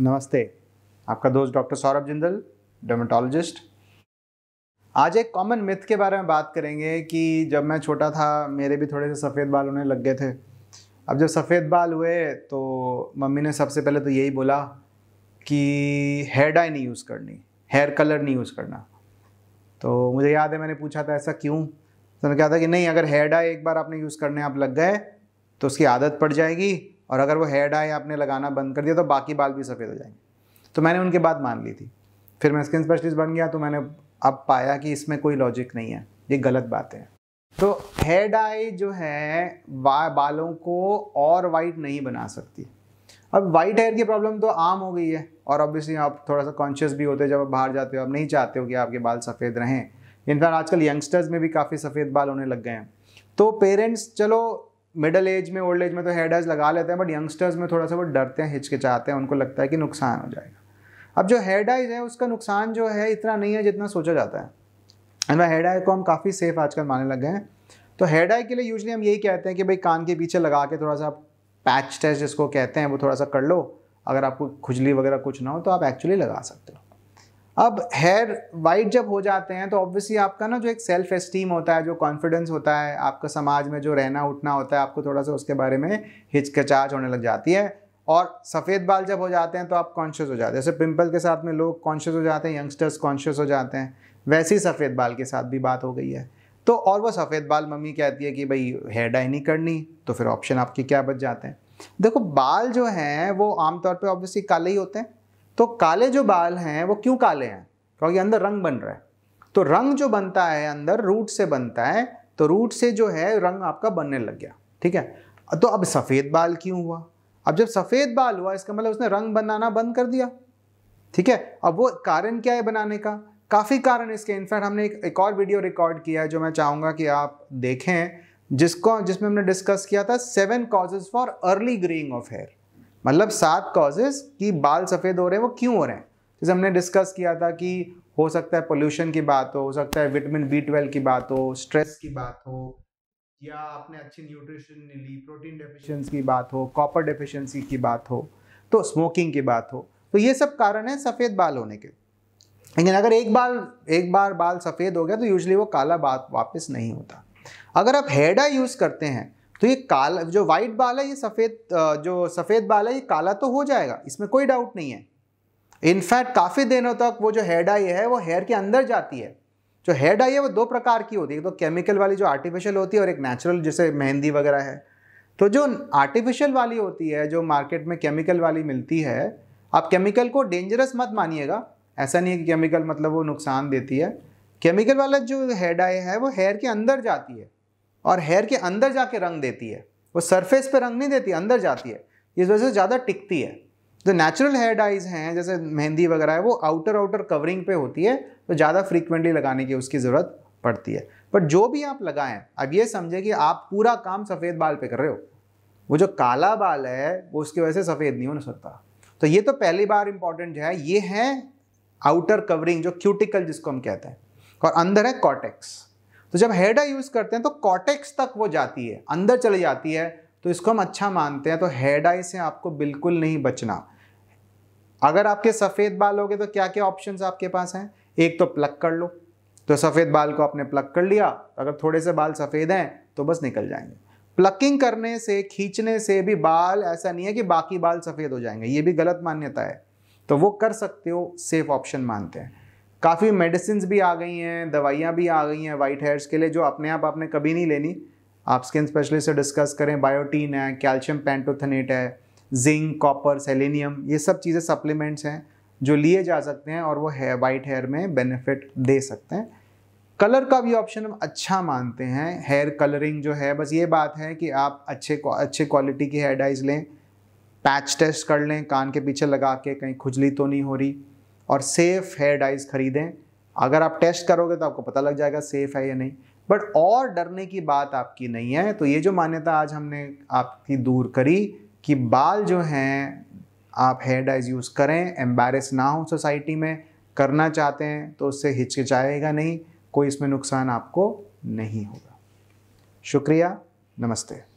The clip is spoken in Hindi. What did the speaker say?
नमस्ते आपका दोस्त डॉक्टर सौरभ जिंदल डर्मेटोलॉजिस्ट आज एक कॉमन मिथ के बारे में बात करेंगे कि जब मैं छोटा था मेरे भी थोड़े से सफ़ेद बाल होने लग गए थे अब जब सफ़ेद बाल हुए तो मम्मी ने सबसे पहले तो यही बोला कि हेयर डाई नहीं यूज़ करनी हेयर कलर नहीं यूज़ करना तो मुझे याद है मैंने पूछा था ऐसा क्यों तो मैंने कहा था कि नहीं अगर हेयर डाई एक बार आपने यूज़ करने आप लग गए तो उसकी आदत पड़ जाएगी और अगर वो हेयर डाई आपने लगाना बंद कर दिया तो बाकी बाल भी सफ़ेद हो जाएंगे तो मैंने उनकी बात मान ली थी फिर मैं स्किन स्पेशलिस्ट बन गया तो मैंने अब पाया कि इसमें कोई लॉजिक नहीं है ये गलत बात है तो हेयर डाई जो है बालों को और वाइट नहीं बना सकती अब वाइट हेयर की प्रॉब्लम तो आम हो गई है और ऑब्वियसली आप थोड़ा सा कॉन्शियस भी होते हैं जब आप बाहर जाते हो आप नहीं चाहते हो कि आपके बाल सफ़ेद रहें इनफैक्ट आजकल यंगस्टर्स में भी काफ़ी सफ़ेद बाल होने लग गए हैं तो पेरेंट्स चलो मिडल एज में ओल्ड एज में तो हेयर डाइज लगा लेते हैं बट यंगस्टर्स में थोड़ा सा वो डरते हैं हिचकिचाते हैं उनको लगता है कि नुकसान हो जाएगा अब जो हेयर डाइज है उसका नुकसान जो है इतना नहीं है जितना सोचा जाता है एंड वह हेयर को हम काफ़ी सेफ आजकल मानने लग गए हैं तो हेयर डाई के लिए यूजली हम यही कहते हैं कि भाई कान के पीछे लगा के थोड़ा सा पैच टेस्ट जिसको कहते हैं वो थोड़ा सा कर लो अगर आपको खुजली वगैरह कुछ ना हो तो आप एक्चुअली लगा सकते हो अब हेयर वाइट जब हो जाते हैं तो ऑब्वियसली आपका ना जो एक सेल्फ एस्टीम होता है जो कॉन्फिडेंस होता है आपका समाज में जो रहना उठना होता है आपको थोड़ा सा उसके बारे में हिचकिचाच होने लग जाती है और सफ़ेद बाल जब हो जाते हैं तो आप कॉन्शियस हो जाते हैं जैसे पिंपल के साथ में लोग कॉन्शियस हो जाते हैं यंगस्टर्स कॉन्शियस हो जाते हैं वैसे ही सफ़ेद बाल के साथ भी बात हो गई है तो और वो सफ़ेद बाल मम्मी कहती है कि भाई हेयर डाई नहीं करनी तो फिर ऑप्शन आपके क्या बच जाते हैं देखो बाल जो हैं वो आमतौर पर ऑब्वियसली काले ही होते हैं तो काले जो बाल हैं वो क्यों काले हैं क्योंकि अंदर रंग बन रहा है तो रंग जो बनता है अंदर रूट से बनता है तो रूट से जो है रंग आपका बनने लग गया ठीक है तो अब सफ़ेद बाल क्यों हुआ अब जब सफ़ेद बाल हुआ इसका मतलब उसने रंग बनाना बंद कर दिया ठीक है अब वो कारण क्या है बनाने का काफ़ी कारण इसके इनफैक्ट हमने एक, एक और वीडियो रिकॉर्ड किया है जो मैं चाहूँगा कि आप देखें जिसको जिसमें हमने डिस्कस किया था seven causes for early greying of hair मतलब सात कॉजेज कि बाल सफ़ेद हो रहे हैं वो क्यों हो रहे हैं जैसे हमने डिस्कस किया था कि हो सकता है पोल्यूशन की बात हो हो सकता है विटामिन बी ट्वेल्व की बात हो स्ट्रेस की बात हो या आपने अच्छी न्यूट्रिशन नहीं ली प्रोटीन डेफिशिएंसी की बात हो कॉपर डेफिशिएंसी की बात हो तो स्मोकिंग की बात हो तो ये सब कारण है सफ़ेद बाल होने के लेकिन अगर एक बाल एक बार बाल सफ़ेद हो गया तो यूजली वो काला बाल वापस नहीं होता अगर आप हेयर डाई यूज़ करते हैं तो ये काला जो वाइट बाल है ये सफ़ेद जो सफ़ेद बाल है ये काला तो हो जाएगा इसमें कोई डाउट नहीं है इनफैक्ट काफ़ी दिनों तक वो जो हेयर डाई है वो हेयर के अंदर जाती है जो हेयर डाई है वो दो प्रकार की होती है एक तो केमिकल वाली जो आर्टिफिशियल होती है और एक नेचुरल जैसे मेहंदी वगैरह है तो जो आर्टिफिशियल वाली होती है जो मार्केट में केमिकल वाली मिलती है आप केमिकल को डेंजरस मत मानिएगा ऐसा नहीं है कि केमिकल मतलब वो नुकसान देती है केमिकल वाला जो हेयर डाई है वो हेयर के अंदर जाती है और हेयर के अंदर जाके रंग देती है वो सरफेस पे रंग नहीं देती अंदर जाती है इस वजह से ज़्यादा टिकती है जो नेचुरल हेयर डाइज हैं जैसे मेहंदी वगैरह है वो आउटर आउटर कवरिंग पे होती है तो ज़्यादा फ्रीक्वेंटली लगाने की उसकी ज़रूरत पड़ती है बट जो भी आप लगाएं अब ये समझे कि आप पूरा काम सफ़ेद बाल पे कर रहे हो वो जो काला बाल है वो उसकी वजह से सफ़ेद नहीं हो सकता तो ये तो पहली बार इंपॉर्टेंट है ये है आउटर कवरिंग जो क्यूटिकल जिसको हम कहते हैं और अंदर है कॉटेक्स तो जब हेडा यूज़ करते हैं तो कॉटेक्स तक वो जाती है अंदर चली जाती है तो इसको हम अच्छा मानते हैं तो हेडाई से आपको बिल्कुल नहीं बचना अगर आपके सफ़ेद बाल हो गए तो क्या क्या ऑप्शन आपके पास हैं एक तो प्लग कर लो तो सफ़ेद बाल को आपने प्लग कर लिया अगर थोड़े से बाल सफ़ेद हैं तो बस निकल जाएंगे प्लकिंग करने से खींचने से भी बाल ऐसा नहीं है कि बाकी बाल सफ़ेद हो जाएंगे ये भी गलत मान्यता है तो वो कर सकते हो सेफ ऑप्शन मानते हैं काफ़ी मेडिसिन भी आ गई हैं दवाइयाँ भी आ गई हैं वाइट हेयर्स के लिए जो अपने आप आपने कभी नहीं लेनी आप स्किन स्पेशलिस्ट से डिस्कस करें बायोटीन है कैल्शियम पेंटोथनेट है जिंक कॉपर सेलेनियम ये सब चीज़ें सप्लीमेंट्स हैं जो लिए जा सकते हैं और वो है वाइट हेयर में बेनिफिट दे सकते हैं कलर का भी ऑप्शन हम अच्छा मानते हैं हेयर कलरिंग जो है बस ये बात है कि आप अच्छे अच्छे क्वालिटी की हेयर डाइज लें पैच टेस्ट कर लें कान के पीछे लगा के कहीं खुजली तो नहीं हो रही और सेफ़ हेयर डाइज ख़रीदें अगर आप टेस्ट करोगे तो आपको पता लग जाएगा सेफ़ है या नहीं बट और डरने की बात आपकी नहीं है तो ये जो मान्यता आज हमने आपकी दूर करी कि बाल जो हैं आप हेयर डाइज यूज़ करें एम्बेरस ना हो सोसाइटी में करना चाहते हैं तो उससे हिचकिचाएगा नहीं कोई इसमें नुकसान आपको नहीं होगा शुक्रिया नमस्ते